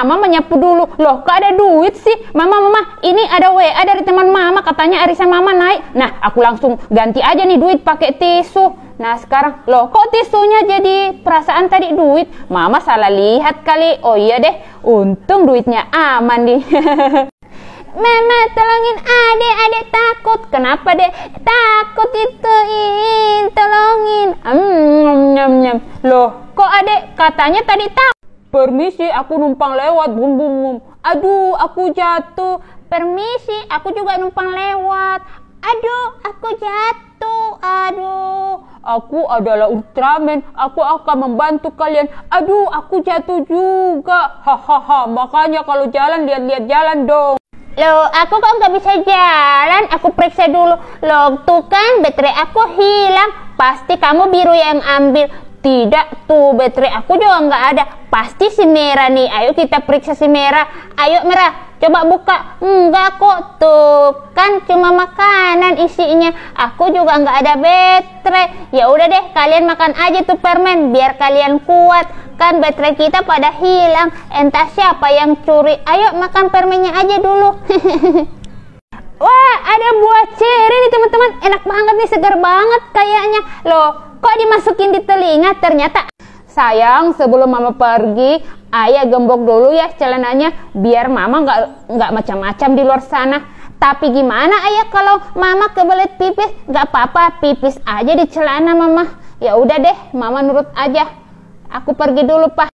mama menyapu dulu loh kok ada duit sih mama mama ini ada WA dari teman mama katanya arisan mama naik nah aku langsung ganti aja nih duit pakai tisu nah sekarang loh kok tisunya jadi perasaan tadi duit mama salah lihat kali oh iya deh untung duitnya aman nih Mama tolongin adek-adek takut. Kenapa dek Takut itu ingin tolongin. Mm, nyam, nyam. Loh, kok adek katanya tadi takut? Permisi, aku numpang lewat. Bum bum bum. Aduh, aku jatuh. Permisi, aku juga numpang lewat. Aduh, aku jatuh. Aduh. Aku adalah Ultraman. Aku akan membantu kalian. Aduh, aku jatuh juga. Hahaha, makanya kalau jalan lihat-lihat jalan dong. Loh, aku kok nggak bisa jalan? Aku periksa dulu. Loh, tuh kan baterai aku hilang. Pasti kamu biru yang ambil. Tidak tuh baterai aku juga nggak ada. Pasti si merah nih. Ayo kita periksa si merah. Ayo merah, coba buka. Enggak kok tuh. Kan cuma makanan isinya. Aku juga nggak ada baterai. Ya udah deh, kalian makan aja tuh permen biar kalian kuat. Kan baterai kita pada hilang. Entah siapa yang curi. Ayo makan permennya aja dulu. Wah, ada buah ceri nih teman-teman. Enak banget nih, segar banget kayaknya. Loh, Kok dimasukin di telinga? Ternyata sayang sebelum mama pergi ayah gembok dulu ya celananya biar mama nggak nggak macam-macam di luar sana tapi gimana ayah kalau mama kebelet pipis nggak apa-apa pipis aja di celana mama ya udah deh mama nurut aja aku pergi dulu pak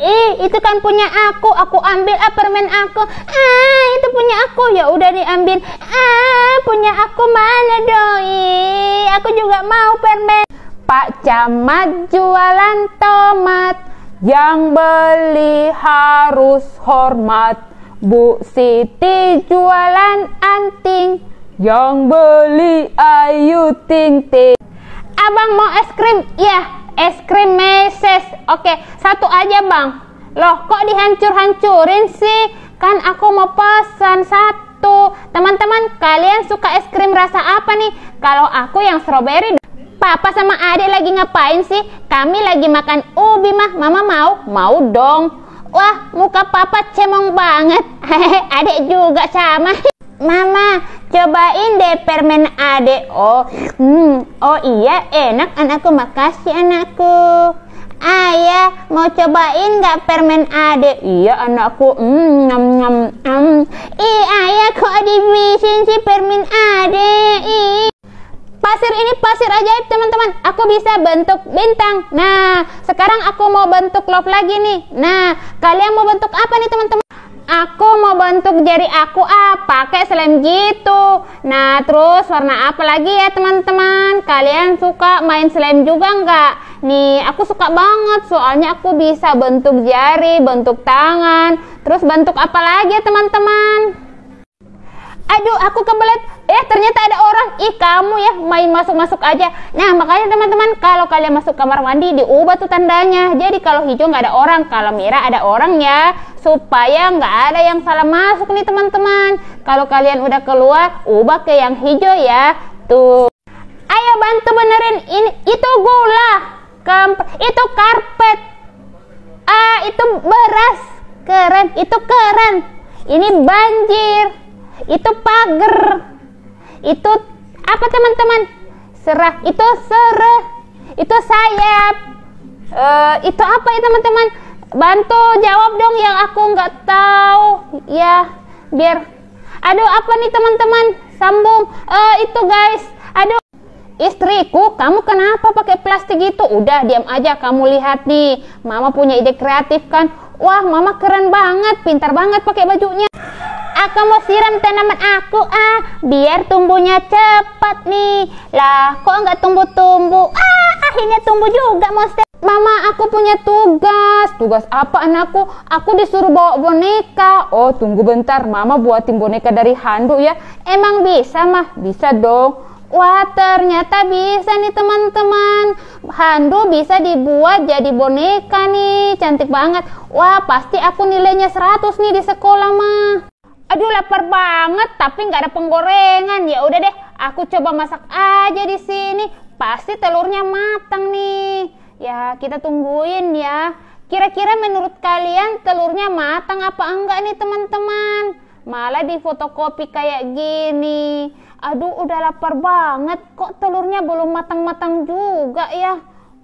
Ih, itu kan punya aku. Aku ambil ah, permen aku. Ah, itu punya aku. Ya udah diambil. Ah, punya aku mana doi? Aku juga mau permen. Pak Camat jualan tomat Yang beli harus hormat Bu Siti jualan anting Yang beli ayu ting ting Abang mau es krim? Iya, es krim meses Oke, satu aja bang Loh kok dihancur-hancurin sih? Kan aku mau pesan satu Teman-teman, kalian suka es krim rasa apa nih? Kalau aku yang strawberry Papa sama adik lagi ngapain sih? Kami lagi makan ubi mah. Mama mau? Mau dong. Wah, muka papa cemong banget. Hehehe, adik juga sama. Mama, cobain deh permen adik. Oh, hmm, oh iya, enak anakku. Makasih anakku. Ayah, mau cobain gak permen adek? Iya anakku, Hmm. nom nom, Iya Ih ayah kok dibisin sih permen adek? Ih. Pasir ini pasir ajaib teman-teman. Aku bisa bentuk bintang. Nah, sekarang aku mau bentuk love lagi nih. Nah, kalian mau bentuk apa nih teman-teman? Aku mau bentuk jari aku ah pakai slime gitu. Nah, terus warna apa lagi ya teman-teman? Kalian suka main slime juga enggak Nih, aku suka banget soalnya aku bisa bentuk jari, bentuk tangan, terus bentuk apa lagi ya teman-teman? Aduh, aku kebelet eh ternyata ada orang ih kamu ya main masuk-masuk aja nah makanya teman-teman kalau kalian masuk kamar mandi diubah tuh tandanya jadi kalau hijau nggak ada orang kalau merah ada orang ya supaya nggak ada yang salah masuk nih teman-teman kalau kalian udah keluar ubah ke yang hijau ya tuh ayo bantu benerin ini itu gula Kamp itu karpet ah itu beras keren itu keren ini banjir itu pagar itu apa teman-teman? Serah. Itu serah. Itu sayap. Uh, itu apa ya teman-teman? Bantu jawab dong yang aku nggak tahu. Ya, biar. Aduh, apa nih teman-teman? Sambung. Uh, itu guys. Aduh istriku kamu kenapa pakai plastik itu udah diam aja kamu lihat nih mama punya ide kreatif kan wah mama keren banget pintar banget pakai bajunya aku mau siram tanaman aku ah biar tumbuhnya cepat nih lah kok nggak tumbuh-tumbuh ah akhirnya tumbuh juga monster Mama, aku punya tugas. Tugas apa anakku? Aku disuruh bawa boneka. Oh, tunggu bentar. Mama buatin boneka dari handuk ya. Emang bisa, mah? Bisa dong. Wah, ternyata bisa nih teman-teman. Handuk bisa dibuat jadi boneka nih. Cantik banget. Wah, pasti aku nilainya 100 nih di sekolah, mah. Aduh lapar banget tapi nggak ada penggorengan. Ya udah deh, aku coba masak aja di sini. Pasti telurnya matang nih. Ya, kita tungguin ya. Kira-kira menurut kalian telurnya matang apa enggak nih teman-teman? Malah di fotokopi kayak gini. Aduh, udah lapar banget. Kok telurnya belum matang-matang juga ya?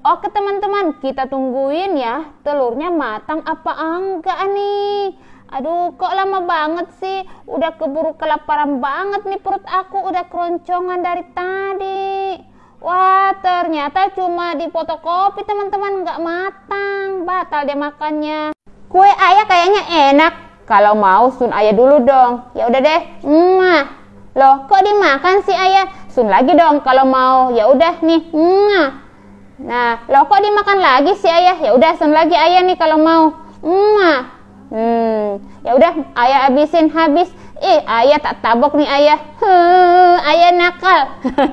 Oke teman-teman, kita tungguin ya telurnya matang apa enggak nih. Aduh, kok lama banget sih? Udah keburu kelaparan banget nih perut aku, udah keroncongan dari tadi. Wah, ternyata cuma di fotokopi teman-teman nggak matang. Batal deh makannya. Kue ayah kayaknya enak. Kalau mau sun ayah dulu dong. Ya udah deh. Emah. Loh, kok dimakan sih ayah? Sun lagi dong kalau mau. Ya udah nih. Emah. Nah, loh kok dimakan lagi sih ayah? Ya udah sun lagi ayah nih kalau mau. Emah. Hmm, ya udah, ayah habisin habis. Eh, ayah tak tabok nih ayah. Huh, ayah nakal.